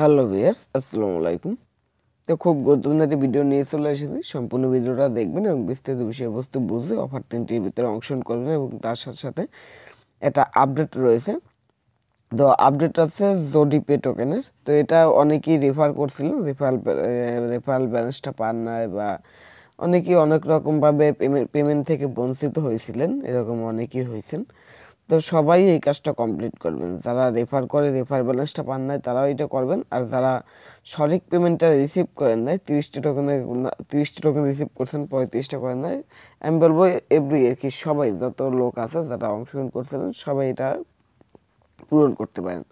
hello viewers আসসালামু আলাইকুম তো খুব গুরুত্বপূর্ণ একটি ভিডিও নিয়ে চলে এসেছি সম্পূর্ণ ভিডিওটা দেখবেন এবং বিস্তারিত বিষয়বস্তু বুঝে অফার তিনটির ভিতরে অংশগ্রহণ করবেন এবং তার সাথে সাথে একটা আপডেট রয়েছে তো আপডেট আছে জোডি পে টোকেনের তো এটা অনেকেই রেফার করছিল রেফারাল রেফারাল ব্যালেন্সটা পান না বা অনেকেই অনেক রকমভাবে পেমেন্ট পেমেন্ট থেকে বঞ্চিত হয়েছিলেন এরকম অনেকেই হয়েছেন তো সবাই এই কাজটা কমপ্লিট করবেন যারা রেফার করে রেফার ব্যালেন্সটা পান নাই তারাও এটা করবেন আর যারা সঠিক পেমেন্টটা রিসিভ করেন নাই তিরিশটি টোকেনে তিরিশটি টোকেন রিসিভ করছেন পঁয়ত্রিশটা করেন নাই আমি বলবো এভরি আর কি সবাই যত লোক আছে যারা অংশগ্রহণ করছিলেন সবাই এটা পূরণ করতে পারেন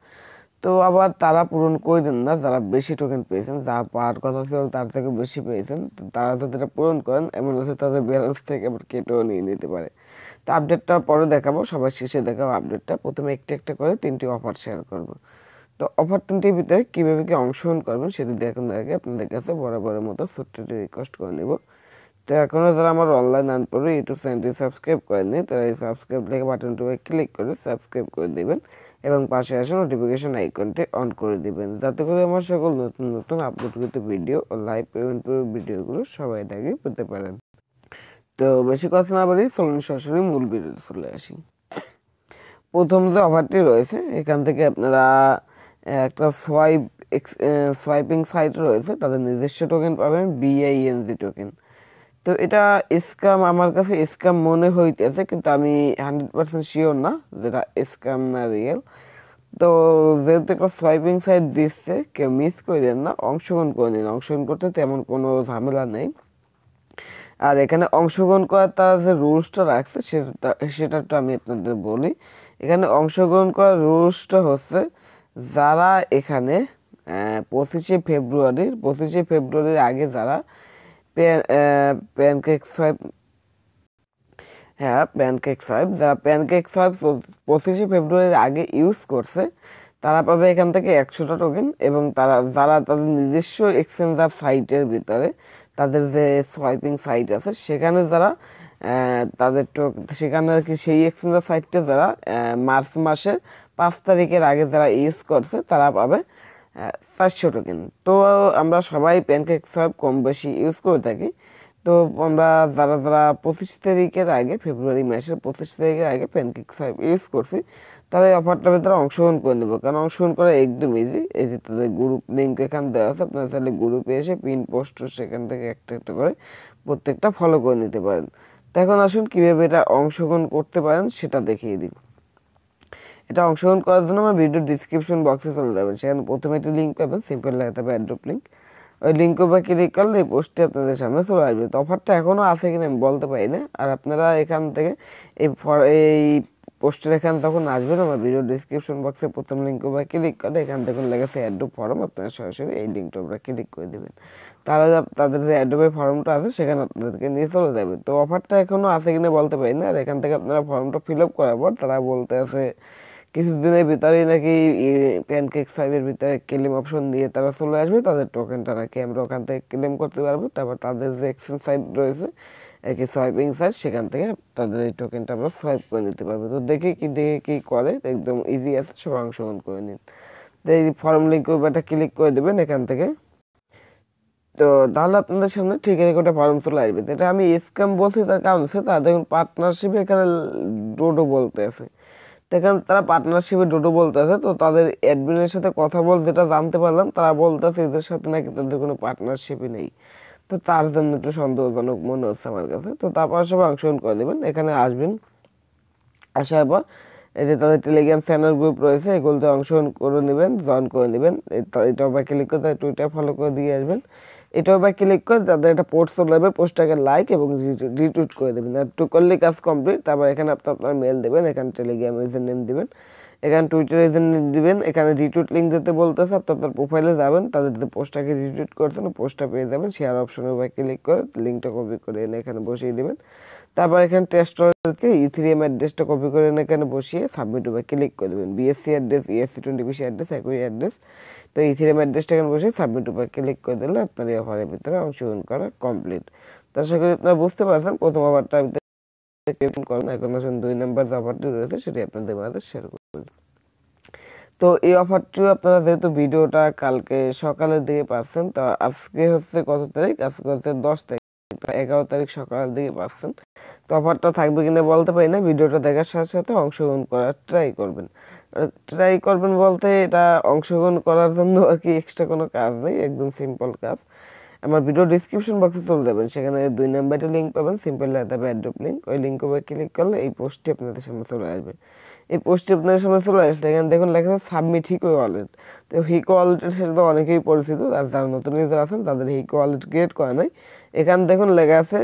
তো আবার তারা পূরণ করেন না যারা বেশি টোকেন পেয়েছেন যা পাওয়ার কথা ছিল তার থেকে বেশি পেয়েছেন তারা এটা পূরণ করেন এমন হচ্ছে তাদের ব্যালেন্স থেকে আবার কেটেও নিয়ে নিতে পারে তো আপডেটটা পরে দেখাবো সবার শেষে দেখাবো আপডেটটা প্রথমে একটা একটা করে তিনটি অফার শেয়ার করব তো অফার তিনটির ভিতরে কীভাবে কি অংশগ্রহণ করবেন সেটি এখন আগে আপনাদের কাছে বরাবরের মতো ছোট্ট রিকোয়েস্ট করে নেব তো এখনও যারা আমার অনলাইন আন পড়ে ইউটিউব চ্যানেলটি সাবস্ক্রাইব করেনি তারা এই সাবস্ক্রাইব লেখা বাটনটিকে ক্লিক করে সাবস্ক্রাইব করে দেবেন এবং পাশে আসা নোটিফিকেশন আইকনটি অন করে দেবেন যাতে করে আমার সকল নতুন নতুন আপলোডকৃত ভিডিও ও লাইভ পেমেন্ট ভিডিওগুলো সবাই আগে পেতে পারেন তো বেশি কথা না বলি চলুন সরাসরি মূল ভিডিওতে চলে আসি প্রথম যে অফারটি রয়েছে এখান থেকে আপনারা একটা সোয়াইপ সোয়াইপিং সাইট রয়েছে তাদের নিজস্ব টোকেন পাবেন বিআইএনজি টোকেন তো এটা স্ক্যাম আমার কাছে স্ক্যাম মনে হইতেছে কিন্তু আমি হান্ড্রেড পার্সেন্ট শিওর না যেটা স্ক্যাম না রিয়েল তো যেহেতু একটা সোয়াইপিং সাইট দিচ্ছে কেউ মিস করেন না অংশগ্রহণ করে নিন অংশগ্রহণ করতে তেমন কোনো ঝামেলা নেই আর এখানে অংশগ্রহণ করার তারা যে রুলসটা রাখছে সেটা সেটা একটু আমি আপনাদের বলি এখানে অংশগ্রহণ করার রুলসটা হচ্ছে যারা এখানে পঁচিশে ফেব্রুয়ারির পঁচিশে ফেব্রুয়ারির আগে যারা প্যানকেক সোয়াইপ হ্যাঁ প্যানকেক সোয়াইপ যারা প্যানকেক সোয়াইপ পঁচিশে ফেব্রুয়ারির আগে ইউজ করছে তারা পাবে এখান থেকে একশোটা টোকেন এবং তারা যারা তাদের নিজস্ব এক্সচেঞ্জার সাইটের ভিতরে তাদের যে সোয়াইপিং সাইট আছে সেখানে যারা তাদের সেখানে আর কি সেই এক্সচেঞ্জের সাইটটা যারা মার্চ মাসের পাঁচ তারিখের আগে যারা ইউজ করছে তারা পাবে চারশো টোকেন তো আমরা সবাই প্যানকেক সোয়াইপ কম বেশি ইউজ করে থাকি তো আমরা যারা যারা পঁচিশ তারিখের আগে ফেব্রুয়ারি মাসের পঁচিশ তারিখের আগে প্যানকেক সাহেব ইউজ করছি তারা এই অফারটা ভিতরে অংশগ্রহণ করে নেবো কারণ অংশগ্রহণ করা একদম ইজি এই যে তাদের গ্রুপ লিঙ্ক এখানে দেওয়া আছে আপনারা তাহলে গ্রুপে এসে পিন পোস্ট সেখান থেকে একটা একটা করে প্রত্যেকটা ফলো করে নিতে পারেন তো এখন আসুন কীভাবে এটা অংশগ্রহণ করতে পারেন সেটা দেখিয়ে দিন এটা অংশগ্রহণ করার জন্য আমার ভিডিও ডিসক্রিপশন বক্সে চলে যাবেন সেখানে প্রথমে একটি লিঙ্ক পাবেন সিম্পল লাগাতে হবে অ্যাড্রপ লিঙ্ক ওই লিঙ্ক উপরে ক্লিক করলে এই পোস্টটি আপনাদের সামনে চলে আসবে তো অফারটা এখনও আছে কিনা আমি বলতে পারি না আর আপনারা এখান থেকে এই এই পোস্টের এখানে তখন আসবেন আমার ভিডিও ডিসক্রিপশন বক্সে প্রথম লিঙ্ক উপরে ক্লিক করে এখান থেকে লেগেছে অ্যাড্রোপ ফর্ম আপনারা সরাসরি এই লিঙ্কটা উপরে ক্লিক করে দেবেন তাহলে তাদের যে অ্যাড্রোপের ফর্মটা আছে সেখানে আপনাদেরকে নিয়ে চলে যাবে তো অফারটা এখনও আছে কিনা বলতে পারি না আর এখান থেকে আপনারা ফর্মটা ফিল আপ করার পর তারা বলতে আছে কিছুদিনের ভিতরেই নাকি প্যানকেক সাইবের ভিতরে ক্লেম অপশন দিয়ে তারা চলে আসবে তাদের টোকেনটা নাকি আমরা ওখান থেকে ক্লেম করতে পারবো তারপর তাদের যে এক্সচেঞ্জ সাইট রয়েছে কি সোয়াইপিং সাইট সেখান থেকে তাদের এই টোকেনটা আমরা সোয়াইপ করে নিতে পারবো তো দেখে কি দেখে কি করে একদম ইজি আছে সবাই অংশগ্রহণ করে নিন তো এই ফর্ম লিঙ্ক ব্যাপারটা ক্লিক করে দেবেন এখান থেকে তো তাহলে আপনাদের সামনে ঠিক একটা ফর্ম চলে আসবে এটা আমি স্ক্যাম বলছি তার কারণ হচ্ছে দেখুন পার্টনারশিপে এখানে ডোডো বলতে আছে দেখেন তারা পার্টনারশিপে ডোটো বলতেছে তো তাদের অ্যাডমিনের সাথে কথা বল যেটা জানতে পারলাম তারা বলতেছে এদের সাথে নাকি তাদের কোনো পার্টনারশিপই নেই তো তার জন্য একটু সন্দেহজনক মনে হচ্ছে আমার কাছে তো তারপর সবাই অংশগ্রহণ করে দেবেন এখানে আসবেন আসার পর এই যে তাদের টেলিগ্রাম চ্যানেল গ্রুপ রয়েছে এগুলোতে অংশগ্রহণ করে নেবেন জয়েন করে নেবেন এটাও বা ক্লিক করে তাদের টুইটার ফলো করে দিয়ে আসবেন এটাও বা ক্লিক করে তাদের একটা পোস্ট চলে যাবে পোস্টটাকে লাইক এবং রিটুইট করে দেবেন আর টু করলে কাজ কমপ্লিট তারপর এখানে আপনি আপনার মেল দেবেন এখানে টেলিগ্রাম ইউজার নেম দেবেন এখানে টুইটারে দিবেন এখানে রিটুইট লিঙ্ক দিতে বলতেছে আপনি আপনার প্রোফাইলে যাবেন তাদের যদি পোস্টটাকে রিটুইট করছেন পোস্টটা পেয়ে যাবেন শেয়ার অপশনে উপরে ক্লিক করে লিঙ্কটা কপি করে এনে এখানে বসিয়ে দেবেন তারপর এখানে টেস্ট ওয়ালেটকে ইথিরিয়াম অ্যাড্রেসটা কপি করে এনে এখানে বসিয়ে সাবমিট উপরে ক্লিক করে দেবেন BSC address ESC twenty BC address একই অ্যাড্রেস তো ইথিরিয়াম e অ্যাড্রেসটা এখানে বসিয়ে সাবমিট উপরে ক্লিক করে দিলে আপনার এই অফারের ভিতরে অংশগ্রহণ করা কমপ্লিট তার সঙ্গে আপনারা বুঝতে পারছেন প্রথম অফারটা ক্যাপশন করুন এখন আসুন দুই নম্বর যে অফারটি রয়েছে সেটি আপনাদের মাঝে শেয়ার করুন তো এই অফারটিও আপনারা যেহেতু ভিডিওটা কালকে সকালের দিকে পাচ্ছেন তো আজকে হচ্ছে কত তারিখ আজকে হচ্ছে দশ তারিখ এগারো তারিখ সকালের দিকে পাচ্ছেন তো অফারটা থাকবে কিনা বলতে পারি না ভিডিওটা দেখার সাথে সাথে অংশগ্রহণ করার ট্রাই করবেন ট্রাই করবেন বলতে এটা অংশগ্রহণ করার জন্য আর কি এক্সট্রা কোনো কাজ নেই একদম সিম্পল কাজ আমার ভিডিও ডিসক্রিপশন বক্সে চলে যাবেন সেখানে দুই নাম্বারের লিঙ্ক পাবেন সিম্পল লাইতাবে অ্যাড্রপ লিঙ্ক ওই লিঙ্কে ক্লিক করলে এই পোস্টটি আপনাদের সামনে চলে আসবে এই পোস্টটি আপনাদের সামনে চলে আসলে এখানে দেখুন লেখা আছে সাবমিট হিকো ওয়ালেট তো হিকো ওয়ালেটের সেটা তো অনেকেই পরিচিত আর যারা নতুন ইউজার আছেন তাদের হিকো ওয়ালেট ক্রিয়েট করে নাই এখানে দেখুন লেখা আছে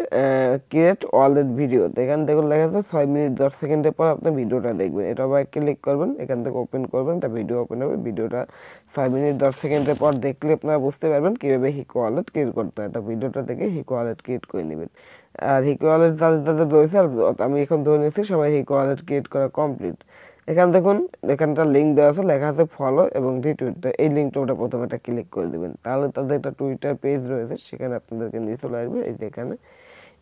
ক্রিয়েট ওয়ালেট ভিডিও তো এখানে দেখুন লেখা আছে ছয় মিনিট দশ সেকেন্ডের পর আপনি ভিডিওটা দেখবেন এটা আবার ক্লিক করবেন এখান থেকে ওপেন করবেন এটা ভিডিও ওপেন হবে ভিডিওটা ছয় মিনিট দশ সেকেন্ডের পর দেখলে আপনারা বুঝতে পারবেন কীভাবে হিকো ওয়ালেট ক্রিয়েট করতে হয় তো ভিডিওটা দেখে হিকো ওয়ালেট ক্রিয়েট করে নেবেন আর হিকো ওয়ালেট তাদের রয়েছে আর আমি এখন ধরে নিচ্ছি সবাই হিকোয়ালেট ওয়ালেট ক্রিয়েট করা কমপ্লিট এখান দেখুন এখানটা লিঙ্ক দেওয়া আছে লেখা আছে ফলো এবং রিটুইট এই লিঙ্কটা ওটা প্রথমে একটা ক্লিক করে দেবেন তাহলে তাদের একটা টুইটার পেজ রয়েছে সেখানে আপনাদেরকে নিয়ে চলে আসবে এই যে এখানে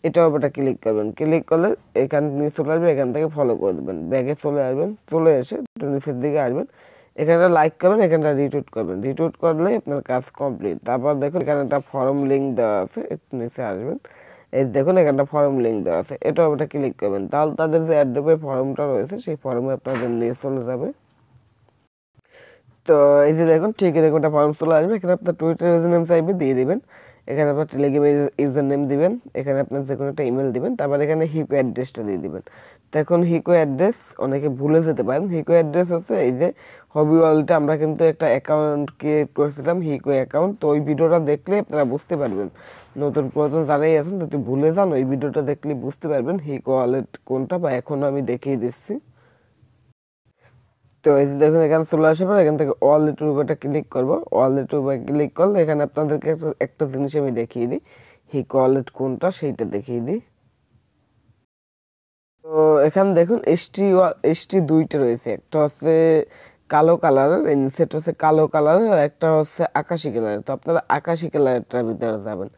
এটা ওটা ক্লিক করবেন ক্লিক করলে এখান নিয়ে চলে আসবে এখান থেকে ফলো করে দেবেন ব্যাগে চলে আসবেন চলে এসে একটু নিচের দিকে আসবেন এখানটা লাইক করবেন এখানটা রিটুইট করবেন রিটুইট করলে আপনার কাজ কমপ্লিট তারপর দেখুন এখানে একটা ফর্ম লিঙ্ক দেওয়া আছে একটু নিচে আসবেন এই দেখুন এখানটা ফর্ম লিঙ্ক দেওয়া আছে এটা আপনারা ক্লিক করবেন তাহলে তাদের যে অ্যাড্রপের ফর্মটা রয়েছে সেই ফর্মে আপনাদের নিয়ে চলে যাবে তো এই যে দেখুন ঠিক এরকম একটা ফর্ম চলে আসবে এখানে আপনার টুইটার ইউজার নেম চাইবে দিয়ে দিবেন এখানে আপনার টেলিগ্রাম ইউজার নেম দিবেন এখানে আপনার যে কোনো একটা ইমেল দিবেন তারপর এখানে হিপ অ্যাড্রেসটা দিয়ে দিবেন তো এখন হিকো অ্যাড্রেস অনেকে ভুলে যেতে পারেন হিকো অ্যাড্রেস হচ্ছে এই যে হবি ওয়ার্ল্ডে আমরা কিন্তু একটা অ্যাকাউন্ট ক্রিয়েট করেছিলাম হিকো অ্যাকাউন্ট তো ওই ভিডিওটা দেখলে আপনারা বুঝতে পারবেন নতুন পুরাতন যারাই আছেন যদি ভুলে যান ওই ভিডিওটা দেখলে বুঝতে পারবেন হিকো ওয়ালেট কোনটা বা এখনও আমি দেখিয়ে দিচ্ছি তো এই যে দেখুন এখানে চলে আসার পর এখান থেকে ওয়ালেট রুবাটা ক্লিক করবো ওয়ালেট রুবা ক্লিক করলে এখানে আপনাদেরকে একটা জিনিস আমি দেখিয়ে দিই হিকো ওয়ালেট কোনটা সেইটা দেখিয়ে দিই তো এখানে দেখুন এসটি এসটি দুইটা রয়েছে একটা হচ্ছে কালো কালারের ইনসেট হচ্ছে কালো কালারের আর একটা হচ্ছে আকাশি কালারের তো আপনারা আকাশি কালারটার ভিতরে যাবেন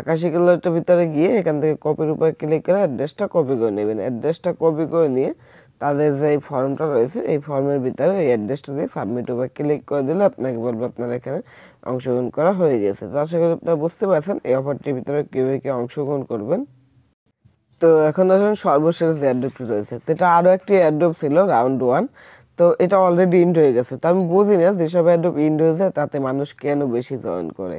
আকাশি কালারটার ভিতরে গিয়ে এখান থেকে কপির উপরে ক্লিক করে অ্যাড্রেসটা কপি করে নেবেন অ্যাড্রেসটা কপি করে নিয়ে তাদের যে এই ফর্মটা রয়েছে এই ফর্মের ভিতরে এই অ্যাড্রেসটা দিয়ে সাবমিট উপরে ক্লিক করে দিলে আপনাকে বলবো আপনার এখানে অংশগ্রহণ করা হয়ে গেছে তো আশা করি আপনারা বুঝতে পারছেন এই অফারটির ভিতরে কীভাবে কী অংশগ্রহণ করবেন তো এখন আসুন সর্বশেষ যে অ্যাড্রপটি রয়েছে তো এটা আরও একটি অ্যাড্রপ ছিল রাউন্ড ওয়ান তো এটা অলরেডি ইন্ড হয়ে গেছে তো আমি বুঝি না যেসব অ্যাড্রপ ইন্ড হয়ে যায় তাতে মানুষ কেন বেশি জয়েন করে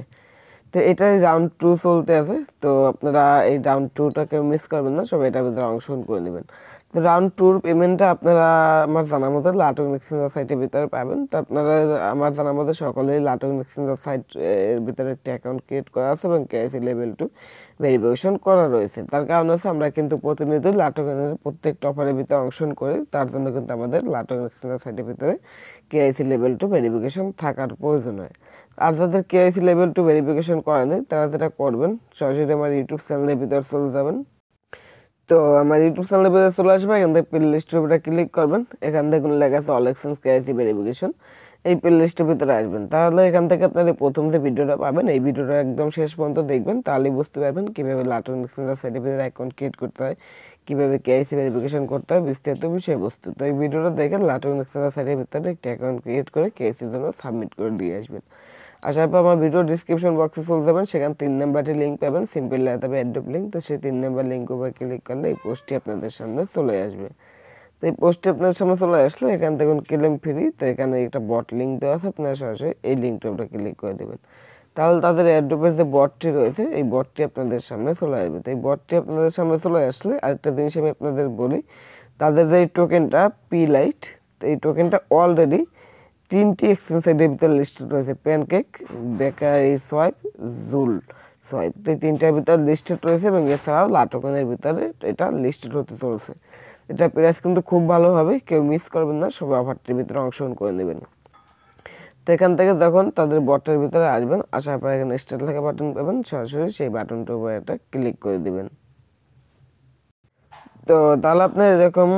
তো এটা রাউন্ড টু চলতে আছে তো আপনারা এই রাউন্ড টুটাকে মিস করবেন না সবাই এটা ভিতরে অংশগ্রহণ করে নেবেন রাউন্ড ট্যুর পেমেন্টটা আপনারা আমার জানা মতো লাটক মেক্সেঞ্জার সাইটের ভিতরে পাবেন তো আপনারা আমার জানা মতো সকলেই লাটক মেক্সেঞ্জার সাইট এর ভিতরে একটি অ্যাকাউন্ট ক্রিয়েট করা আছে এবং কেআইসি লেভেল টু ভেরিফিকেশন করা রয়েছে তার কারণ হচ্ছে আমরা কিন্তু প্রতিনিয়ত লাটকের প্রত্যেকটা অফারের ভিতরে অংশগ্রহণ করি তার জন্য কিন্তু আমাদের লাটক মেক্সেঞ্জার সাইটের ভিতরে কেআইসি লেভেল টু ভেরিফিকেশন থাকার প্রয়োজন হয় আর যাদের কেআইসি লেভেল টু ভেরিফিকেশন করা নেই তারা যেটা করবেন সরাসরি আমার ইউটিউব চ্যানেলের ভিতরে চলে যাবেন তো আমার ইউটিউব চ্যানেলে পেজে চলে আসবে এখান থেকে প্লে লিস্টের উপরে ক্লিক করবেন এখান থেকে কোনো লেখা আছে অলেকশন কেআইসি ভেরিফিকেশন এই প্লে লিস্টের ভিতরে আসবেন তাহলে এখান থেকে আপনার এই প্রথম যে ভিডিওটা পাবেন এই ভিডিওটা একদম শেষ পর্যন্ত দেখবেন তাহলেই বুঝতে পারবেন কীভাবে লাটন এক্সচেঞ্জার সার্টিফিকেট অ্যাকাউন্ট ক্রিয়েট করতে হয় কীভাবে কেআইসি ভেরিফিকেশন করতে হয় বিস্তারিত বস্তু তো এই ভিডিওটা দেখে লাটন এক্সচেঞ্জার সার্টিফিকেটের একটি অ্যাকাউন্ট ক্রিয়েট করে কেআইসির জন্য সাবমিট করে দিয়ে আসবেন আসার পর আমার ভিডিও ডিসক্রিপশন বক্সে চলে যাবেন সেখানে তিন নাম্বারটি লিঙ্ক পাবেন সিম্পল ল্যাটাবে অ্যাড্রপ লিঙ্ক তো সেই তিন নাম্বার লিঙ্ক উপরে ক্লিক করলে এই পোস্টটি আপনাদের সামনে চলে আসবে তো এই পোস্টটি আপনার সামনে চলে আসলে এখান থেকে ক্লেম ফ্রি তো এখানে একটা বট লিঙ্ক দেওয়া আছে আপনারা সরাসরি এই লিঙ্কটা আপনারা ক্লিক করে দেবেন তাহলে তাদের অ্যাড্রপের যে বটটি রয়েছে এই বটটি আপনাদের সামনে চলে আসবে তো এই বটটি আপনাদের সামনে চলে আসলে আরেকটা জিনিস আমি আপনাদের বলি তাদের যে এই টোকেনটা পি লাইট তো এই টোকেনটা অলরেডি তিনটি এক্সচেঞ্জ সাইডের ভিতরে লিস্টেড রয়েছে প্যানকেক বেকারি সোয়াইপ জুল সোয়াইপ এই তিনটার ভিতরে লিস্টেড রয়েছে এবং এছাড়াও লাটকনের ভিতরে এটা লিস্টেড হতে চলেছে এটা প্রাইস কিন্তু খুব ভালো হবে কেউ মিস করবেন না সবাই অফারটির ভিতরে অংশগ্রহণ করে নেবেন তো এখান থেকে যখন তাদের বটের ভিতরে আসবেন আসার পর এখানে স্টেট লেখা বাটন পাবেন সরাসরি সেই বাটনটার উপরে একটা ক্লিক করে দেবেন তো তাহলে আপনি এরকম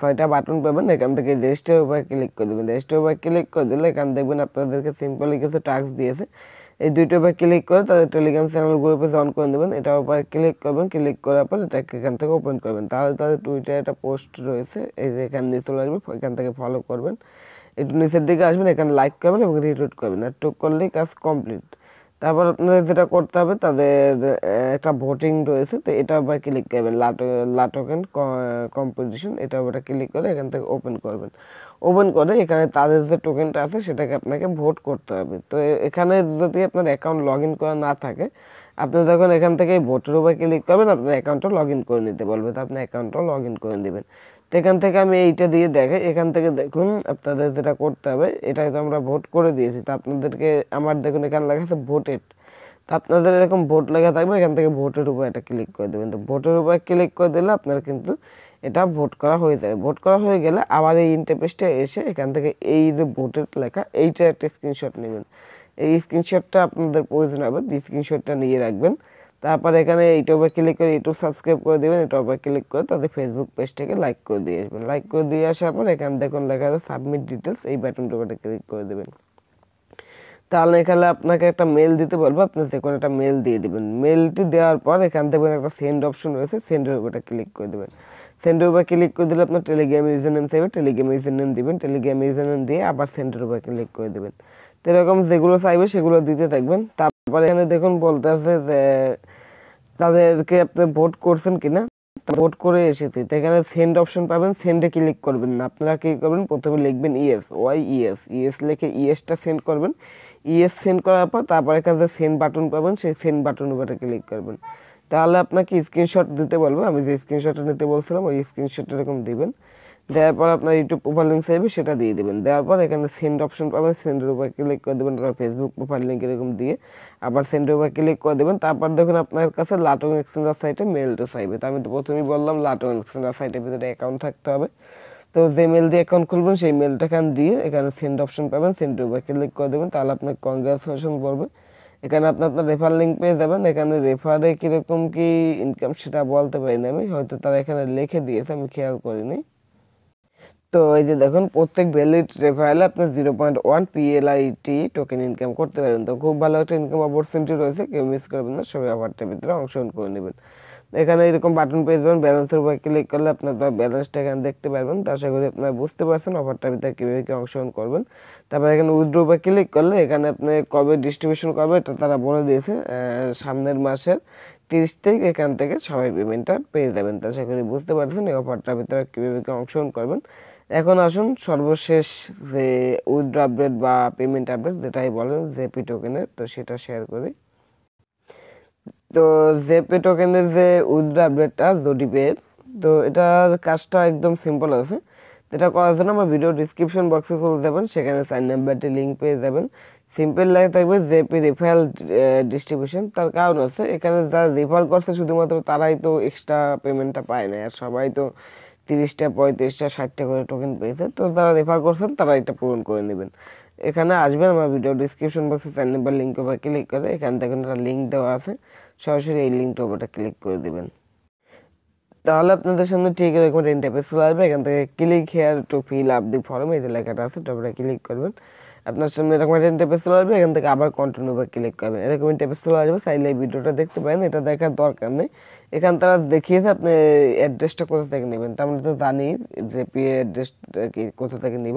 ছয়টা বাটন পাবেন এখান থেকে রেজিস্টার উপরে ক্লিক করে দেবেন রেজিস্টার উপরে ক্লিক করে দিলে এখান দেখবেন আপনাদেরকে সিম্পলি কিছু টাস্ক দিয়েছে এই দুইটা উপরে ক্লিক করে তাদের টেলিগ্রাম চ্যানেল গ্রুপে জয়েন করে দেবেন এটা উপরে ক্লিক করবেন ক্লিক করার পর এটাকে এখান থেকে ওপেন করবেন তাহলে তাদের টুইটার একটা পোস্ট রয়েছে এই যে এখান দিয়ে চলে আসবে এখান থেকে ফলো করবেন একটু নিচের দিকে আসবেন এখানে লাইক করবেন এবং রিটুইট করবেন আর টুক করলেই কাজ কমপ্লিট তারপর আপনাদের যেটা করতে হবে তাদের একটা ভোটিং রয়েছে তো এটা আবার ক্লিক করবেন লাটোকেন কম্পিটিশন এটা আবার ক্লিক করে এখান থেকে ওপেন করবেন ওপেন করে এখানে তাদের যে টোকেনটা আছে সেটাকে আপনাকে ভোট করতে হবে তো এখানে যদি আপনার অ্যাকাউন্ট লগ ইন করা না থাকে আপনি তখন এখান থেকে ভোটের উপরে ক্লিক করবেন আপনার অ্যাকাউন্টটা লগ ইন করে নিতে বলবে তো আপনি অ্যাকাউন্টটা লগ ইন করে নেবেন তো এখান থেকে আমি এইটা দিয়ে দেখাই এখান থেকে দেখুন আপনাদের যেটা করতে হবে এটা তো আমরা ভোট করে দিয়েছি তা আপনাদেরকে আমার দেখুন এখানে লেখা আছে ভোটেড তা আপনাদের এরকম ভোট লেখা থাকবে এখান থেকে ভোটের উপর এটা ক্লিক করে দেবেন তো ভোটের উপর ক্লিক করে দিলে আপনার কিন্তু এটা ভোট করা হয়ে যাবে ভোট করা হয়ে গেলে আবার এই ইন্টারপেসটা এসে এখান থেকে এই যে ভোটের লেখা এইটা একটা স্ক্রিনশট নেবেন এই স্ক্রিনশটটা আপনাদের প্রয়োজন হবে স্ক্রিনশটটা নিয়ে রাখবেন তারপর এখানে ইউটিউবে ক্লিক করে ইউটিউব সাবস্ক্রাইব করে দেবেন ইউটিউবে ক্লিক করে তাদের ফেসবুক পেজটাকে লাইক করে দিয়ে আসবেন লাইক করে দিয়ে আসার পর এখানে দেখুন লেখা আছে সাবমিট ডিটেলস এই বাটনটা ক্লিক করে দেবেন তাহলে এখানে আপনাকে একটা মেল দিতে বলবো আপনি দেখুন একটা মেল দিয়ে দেবেন মেলটি দেওয়ার পর এখান থেকে একটা সেন্ড অপশন রয়েছে সেন্ডের উপরটা ক্লিক করে দেবেন সেন্ডের উপর ক্লিক করে দিলে আপনার টেলিগ্রাম ইউজার নেম চাইবে টেলিগ্রাম ইউজার নেম দেবেন টেলিগ্রাম ইউজার নেম দিয়ে আবার সেন্ডের উপর ক্লিক করে দেবেন তো এরকম যেগুলো চাইবে সেগুলো দিতে থাকবেন তারপরে এখানে দেখুন বলতেছে যে তাদেরকে আপনি ভোট করছেন কিনা ভোট করে এসেছি তো এখানে সেন্ড অপশন পাবেন সেন্ডে ক্লিক করবেন না আপনারা কী করবেন প্রথমে লিখবেন ইএস ওয়াই ইএস ইএস লিখে ইএসটা সেন্ড করবেন ইএস সেন্ড করার পর তারপর এখানে যে সেন্ড বাটন পাবেন সেই সেন্ড বাটন উপরে ক্লিক করবেন তাহলে আপনাকে স্ক্রিনশট দিতে বলবো আমি যে স্ক্রিনশটটা নিতে বলছিলাম ওই স্ক্রিনশট এরকম দিবেন দেওয়ার পর আপনার ইউটিউব প্রোফাইল লিঙ্ক চাইবে সেটা দিয়ে দেবেন দেওয়ার পর এখানে সেন্ড অপশন পাবেন সেন্ডের উপর ক্লিক করে দেবেন আপনার ফেসবুক প্রোফাইল লিঙ্ক এরকম দিয়ে আবার সেন্ডের উপর ক্লিক করে দেবেন তারপর দেখুন আপনার কাছে লাটন এক্সচেঞ্জার সাইটে মেলটা চাইবে তো আমি তো প্রথমেই বললাম লাটন এক্সচেঞ্জার সাইটের ভিতরে অ্যাকাউন্ট থাকতে হবে তো যে মেল দিয়ে অ্যাকাউন্ট খুলবেন সেই মেলটা এখান দিয়ে এখানে সেন্ড অপশন পাবেন সেন্ডের উপর ক্লিক করে দেবেন তাহলে আপনার কংগ্রাচুলেশন করবে এখানে আপনি আপনার রেফার লিঙ্ক পেয়ে যাবেন এখানে রেফারে কীরকম কি ইনকাম সেটা বলতে পারি না আমি হয়তো তারা এখানে লিখে দিয়েছে আমি খেয়াল করিনি তো এই যে দেখুন প্রত্যেক ভ্যালিড রেফারেলে আপনি zero point one P L I T token income করতে পারেন তো খুব ভালো একটা ইনকাম অপরচুনিটি রয়েছে কেউ মিস করবেন না সবাই অফারটার ভিতরে অংশগ্রহণ করে নেবেন এখানে এরকম বাটন পেয়ে যাবেন ব্যালেন্সের উপর ক্লিক করলে আপনার ব্যালেন্সটা এখানে দেখতে পারবেন তো আশা করি আপনারা বুঝতে পারছেন অফারটার ভিতরে কীভাবে কী অংশগ্রহণ করবেন তারপরে এখানে উইথড্র উপর ক্লিক করলে এখানে আপনি কবে ডিস্ট্রিবিউশন করবে এটা তারা বলে দিয়েছে সামনের মাসের তিরিশ তারিখ এখান থেকে সবাই পেমেন্টটা পেয়ে যাবেন তো আশা করি বুঝতে পারছেন এই অফারটার ভিতরে কীভাবে কী অংশগ্রহণ করবেন এখন আসুন সর্বশেষ যে উইথড্র আপডেট বা পেমেন্ট আপডেট যেটাই বলেন জেপি টোকেনের তো সেটা শেয়ার করি তো জেপি টোকেনের যে উইথড্র আপডেটটা জোডিপের তো এটার কাজটা একদম সিম্পল আছে এটা করার জন্য আমার ভিডিও ডিসক্রিপশন বক্সে চলে যাবেন সেখানে সাইন নাম্বারটি লিঙ্ক পেয়ে যাবেন সিম্পল লাগে থাকবে জেপি রিফাল ডিস্ট্রিবিউশন তার কারণ আছে এখানে যারা রিফাল করছে শুধুমাত্র তারাই তো এক্সট্রা পেমেন্টটা পায় না আর সবাই তো তিরিশটা পঁয়ত্রিশটা ষাটটা করে টোকেন পেয়েছে তো তারা রেফার করছেন তারা এটা পূরণ করে নেবেন এখানে আসবেন আমার ভিডিও ডিসক্রিপশন বক্সে চার নাম্বার লিঙ্ক ওপর ক্লিক করে এখান থেকে একটা লিঙ্ক দেওয়া আছে সরাসরি এই লিঙ্কটা ওপরটা ক্লিক করে দেবেন তাহলে আপনাদের সামনে ঠিক এরকম একটা ইন্টারফেস চলে আসবে এখান থেকে click here to fill up the form এই যে লেখাটা আছে তো ক্লিক করবেন আপনার সামনে এরকম একটা ইন্টারফেস চলে আসবে এখান থেকে আবার কন্টিনিউ বা ক্লিক করবেন এরকম ইন্টারফেস চলে আসবে চাইলে ভিডিওটা দেখতে পারেন এটা দেখার দরকার নেই এখান তারা দেখিয়েছে আপনি অ্যাড্রেসটা কোথা থেকে নেবেন তো আমরা মানে তো জানি যে পি অ্যাড্রেস কোথা থেকে নিব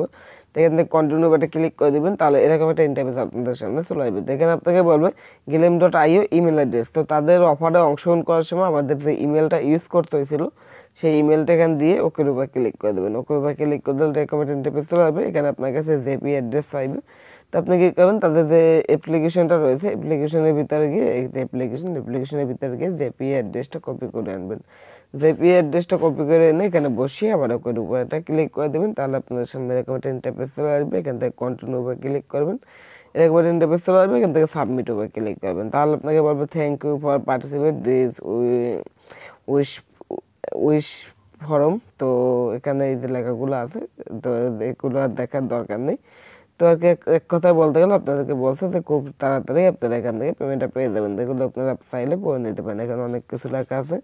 দেখেন এখান কন্টিনিউ বাটে ক্লিক করে দেবেন তাহলে এরকম একটা ইন্টারভেস আপনাদের সামনে চলে আসবে দেখেন আপনাকে বলবে Gleam dot I O email address তো তাদের অফারে অংশগ্রহণ করার সময় আমাদের যে ইমেলটা ইউজ করতে হয়েছিল সেই ইমেলটা এখান দিয়ে ওকে উপর ক্লিক করে দেবেন ওকে উপর ক্লিক করে দিলে এরকম একটা ইন্টারভেস চলে আসবে এখানে আপনার কাছে জেপি অ্যাড্রেস চাইবে তো আপনি কী করবেন তাদের যে অ্যাপ্লিকেশনটা রয়েছে অ্যাপ্লিকেশনের ভিতরে গিয়ে এই যে অ্যাপ্লিকেশন অ্যাপ্লিকেশনের ভিতরে গিয়ে জেপি অ্যাড্রেসটা কপি করে আনবেন জেপি অ্যাড্রেসটা কপি করে এনে এখানে বসিয়ে আবার ওকে উপরে এটা ক্লিক করে দেবেন তাহলে আপনাদের সামনে এরকম একটা ইন্টারপ্রেস চলে আসবে এখান থেকে কন্টিনিউ উপরে ক্লিক করবেন এরকম একটা ইন্টারপ্রেস চলে আসবে এখান থেকে সাবমিট উপরে ক্লিক করবেন তাহলে আপনাকে বলবে thank you for participate this wish wish form তো এখানে এই যে লেখাগুলো আছে তো এগুলো আর দেখার দরকার নেই তো আর কি এক কথায় বলতে গেলে আপনাদেরকে বলছে যে খুব তাড়াতাড়ি আপনারা এখান থেকে পেমেন্টটা পেয়ে যাবেন যেগুলো আপনারা চাইলে করে নিতে পারেন এখানে অনেক কিছু লেখা আছে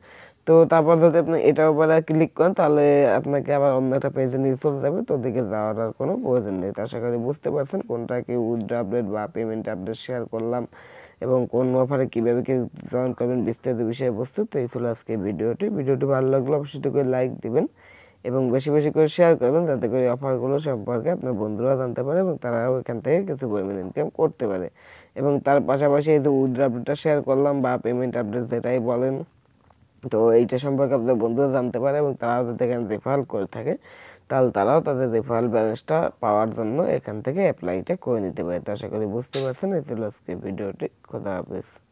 তো তারপর যদি আপনি এটার উপরে ক্লিক করেন তাহলে আপনাকে আবার অন্য একটা পেজে নিয়ে চলে যাবে তো দিকে যাওয়ার আর কোনো প্রয়োজন নেই তো আশা করি বুঝতে পারছেন কোনটা কি উইড্রো আপডেট বা পেমেন্ট আপডেট শেয়ার করলাম এবং কোন অফারে কীভাবে কি জয়েন করবেন বিস্তারিত বিষয়ে বস্তু তো এই ছিল আজকে ভিডিওটি ভিডিওটি ভালো লাগলে অবশ্যই লাইক দিবেন এবং বেশি বেশি করে শেয়ার করবেন যাতে করে অফারগুলো সম্পর্কে আপনার বন্ধুরা জানতে পারে এবং তারাও এখান থেকে কিছু পরিমাণ ইনকাম করতে পারে এবং তার পাশাপাশি এই যে উদ্র আপডেটটা শেয়ার করলাম বা পেমেন্ট আপডেট যেটাই বলেন তো এইটা সম্পর্কে আপনার বন্ধুরা জানতে পারে এবং তারাও যাতে এখানে রেফারেল করে থাকে তাহলে তারাও তাদের রেফারেল ব্যালেন্সটা পাওয়ার জন্য এখান থেকে অ্যাপ্লাইটা করে নিতে পারে তো আশা করি বুঝতে পারছেন এই ছিল আজকে ভিডিওটি খোদা হাফেজ